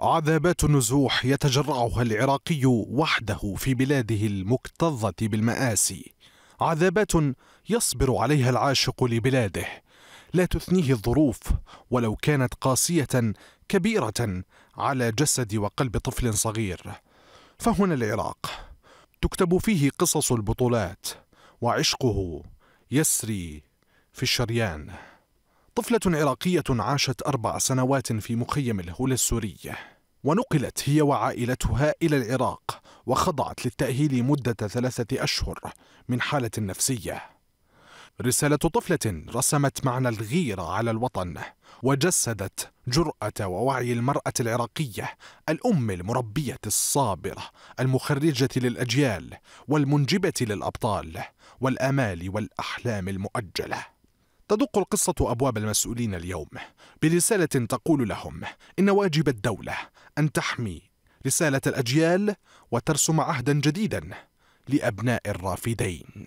عذابات النزوح يتجرعها العراقي وحده في بلاده المكتظة بالمآسي عذابات يصبر عليها العاشق لبلاده لا تثنيه الظروف ولو كانت قاسية كبيرة على جسد وقلب طفل صغير فهنا العراق تكتب فيه قصص البطولات وعشقه يسري في الشريان طفلة عراقية عاشت أربع سنوات في مخيم الهول السوري ونقلت هي وعائلتها إلى العراق وخضعت للتأهيل مدة ثلاثة أشهر من حالة نفسية رسالة طفلة رسمت معنى الغيرة على الوطن وجسدت جرأة ووعي المرأة العراقية الأم المربية الصابرة المخرجة للأجيال والمنجبة للأبطال والآمال والأحلام المؤجله تدق القصة أبواب المسؤولين اليوم برسالة تقول لهم إن واجب الدولة أن تحمي رسالة الأجيال وترسم عهدا جديدا لأبناء الرافدين